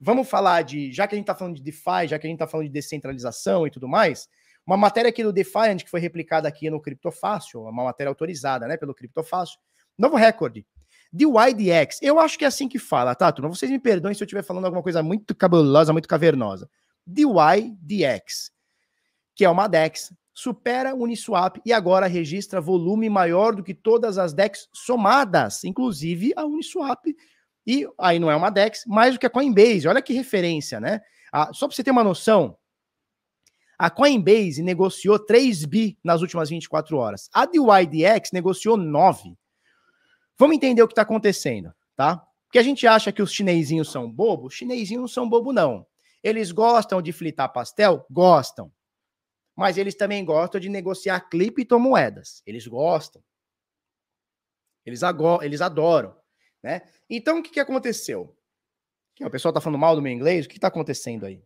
vamos falar de, já que a gente está falando de DeFi, já que a gente está falando de descentralização e tudo mais, uma matéria aqui do DeFiant que foi replicada aqui no Criptofácil, uma matéria autorizada, né, pelo Criptofácil, novo recorde. DYDX, eu acho que é assim que fala, tá, turma? Vocês me perdoem se eu estiver falando alguma coisa muito cabulosa, muito cavernosa. DYDX, que é uma DEX, supera Uniswap e agora registra volume maior do que todas as DEX somadas, inclusive a Uniswap, e aí não é uma DEX, mais do que a Coinbase. Olha que referência, né? Ah, só para você ter uma noção, a Coinbase negociou 3 bi nas últimas 24 horas. A DYDX negociou 9. Vamos entender o que está acontecendo, tá? Porque a gente acha que os chinesinhos são bobos. Chinesinhos não são bobo, não. Eles gostam de flitar pastel? Gostam. Mas eles também gostam de negociar criptomoedas. Eles gostam. Eles, agora, eles adoram. Né? Então, o que, que aconteceu? O pessoal está falando mal do meu inglês? O que está acontecendo aí?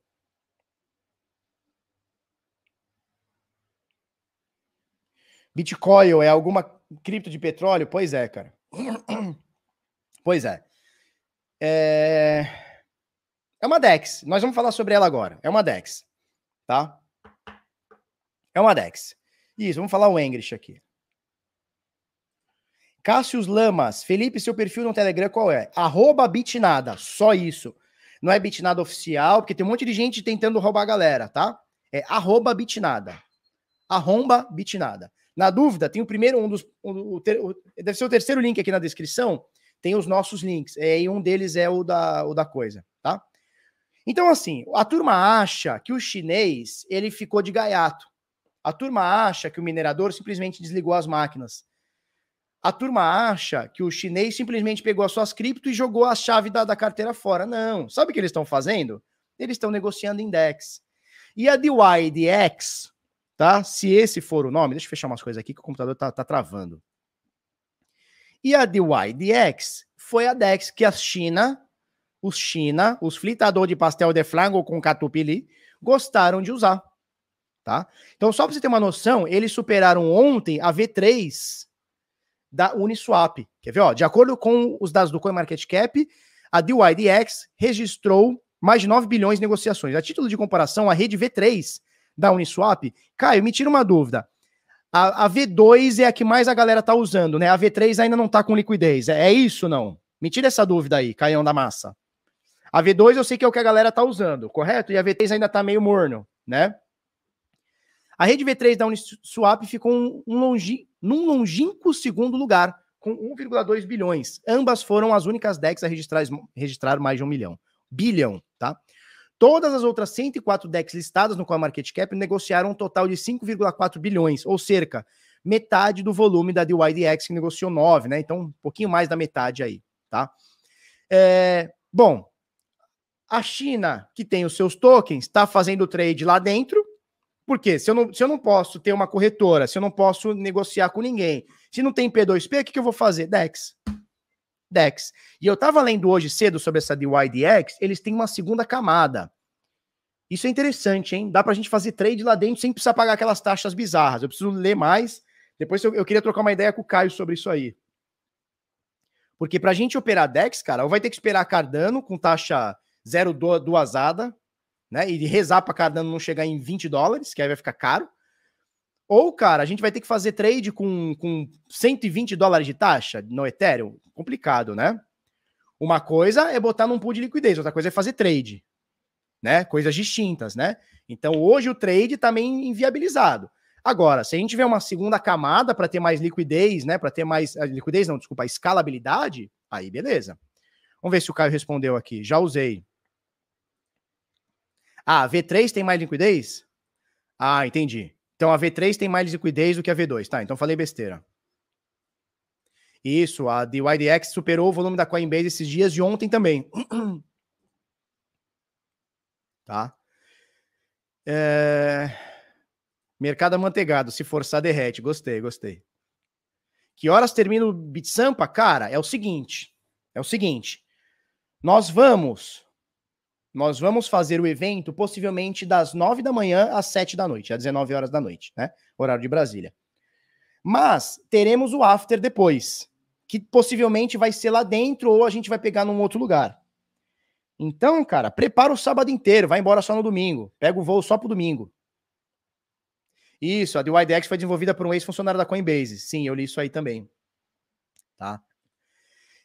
Bitcoin é alguma cripto de petróleo? Pois é, cara. Pois é. é. É uma DEX. Nós vamos falar sobre ela agora. É uma DEX. Tá? É uma DEX. Isso, vamos falar o English aqui. Cássius Lamas, Felipe, seu perfil no Telegram qual é? Arroba bitnada, só isso. Não é bitnada oficial, porque tem um monte de gente tentando roubar a galera, tá? É arroba bitnada. Arromba bitnada. Na dúvida, tem o primeiro, um dos. Um, o o, deve ser o terceiro link aqui na descrição. Tem os nossos links. É, e um deles é o da, o da coisa, tá? Então, assim, a turma acha que o chinês ele ficou de gaiato. A turma acha que o minerador simplesmente desligou as máquinas a turma acha que o chinês simplesmente pegou as suas cripto e jogou a chave da, da carteira fora. Não. Sabe o que eles estão fazendo? Eles estão negociando index. E a DYDX, tá? Se esse for o nome, deixa eu fechar umas coisas aqui que o computador tá, tá travando. E a DYDX foi a DEX que a China, os China, os flitador de pastel de frango com catupiry, gostaram de usar. Tá? Então, só para você ter uma noção, eles superaram ontem a V3 da Uniswap. Quer ver? Ó, de acordo com os dados do CoinMarketCap, a DYDX registrou mais de 9 bilhões de negociações. A título de comparação, a rede V3 da Uniswap, Caio, me tira uma dúvida. A, a V2 é a que mais a galera tá usando, né? A V3 ainda não tá com liquidez. É, é isso não? Me tira essa dúvida aí, Caião da Massa. A V2 eu sei que é o que a galera tá usando, correto? E a V3 ainda tá meio morno, né? A rede V3 da Uniswap ficou um, um longe, num longínquo segundo lugar, com 1,2 bilhões. Ambas foram as únicas DEX a registrar, registrar mais de um milhão. Bilhão, tá? Todas as outras 104 DEX listadas no CoinMarketCap negociaram um total de 5,4 bilhões, ou cerca metade do volume da DYDX, que negociou 9, né? Então, um pouquinho mais da metade aí, tá? É, bom, a China, que tem os seus tokens, está fazendo trade lá dentro, porque se eu, não, se eu não posso ter uma corretora, se eu não posso negociar com ninguém, se não tem P2P, o que, que eu vou fazer? DEX. DEX. E eu estava lendo hoje cedo sobre essa DYDX, eles têm uma segunda camada. Isso é interessante, hein? Dá para a gente fazer trade lá dentro sem precisar pagar aquelas taxas bizarras. Eu preciso ler mais. Depois eu, eu queria trocar uma ideia com o Caio sobre isso aí. Porque para a gente operar DEX, cara, ou vai ter que esperar Cardano com taxa zero do, do azada, né? E rezar para cada ano não chegar em 20 dólares, que aí vai ficar caro. Ou, cara, a gente vai ter que fazer trade com, com 120 dólares de taxa no Ethereum. Complicado, né? Uma coisa é botar num pool de liquidez, outra coisa é fazer trade. Né? Coisas distintas, né? Então, hoje o trade também tá inviabilizado. Agora, se a gente tiver uma segunda camada para ter mais liquidez, né? Para ter mais. Ah, liquidez, não, desculpa, escalabilidade, aí beleza. Vamos ver se o Caio respondeu aqui. Já usei. Ah, a V3 tem mais liquidez? Ah, entendi. Então a V3 tem mais liquidez do que a V2. Tá, então falei besteira. Isso, a DYDX superou o volume da Coinbase esses dias e ontem também. tá? É... Mercado amanteigado, se forçar, derrete. Gostei, gostei. Que horas termina o Bitsampa? Cara, é o seguinte. É o seguinte. Nós vamos nós vamos fazer o evento possivelmente das 9 da manhã às 7 da noite, às 19 horas da noite, né? Horário de Brasília. Mas teremos o after depois, que possivelmente vai ser lá dentro ou a gente vai pegar num outro lugar. Então, cara, prepara o sábado inteiro, vai embora só no domingo. Pega o voo só pro domingo. Isso, a DYDX foi desenvolvida por um ex-funcionário da Coinbase. Sim, eu li isso aí também. Tá?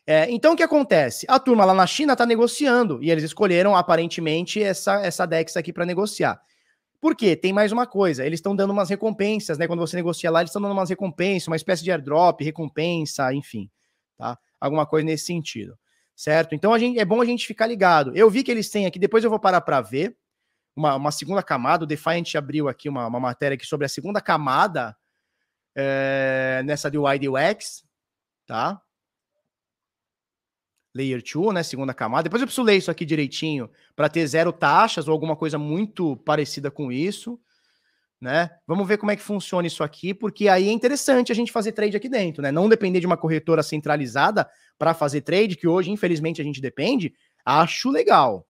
É, então o que acontece? A turma lá na China está negociando e eles escolheram aparentemente essa, essa DEX aqui para negociar. Por quê? Tem mais uma coisa, eles estão dando umas recompensas, né? Quando você negocia lá, eles estão dando umas recompensas, uma espécie de airdrop, recompensa, enfim, tá? Alguma coisa nesse sentido, certo? Então a gente, é bom a gente ficar ligado. Eu vi que eles têm aqui, depois eu vou parar para ver, uma, uma, segunda camada, o Defiant abriu aqui uma, uma matéria aqui sobre a segunda camada é, nessa do IDUX, tá? Layer 2, né? Segunda camada. Depois eu preciso ler isso aqui direitinho para ter zero taxas ou alguma coisa muito parecida com isso, né? Vamos ver como é que funciona isso aqui, porque aí é interessante a gente fazer trade aqui dentro, né? Não depender de uma corretora centralizada para fazer trade, que hoje, infelizmente, a gente depende. Acho legal.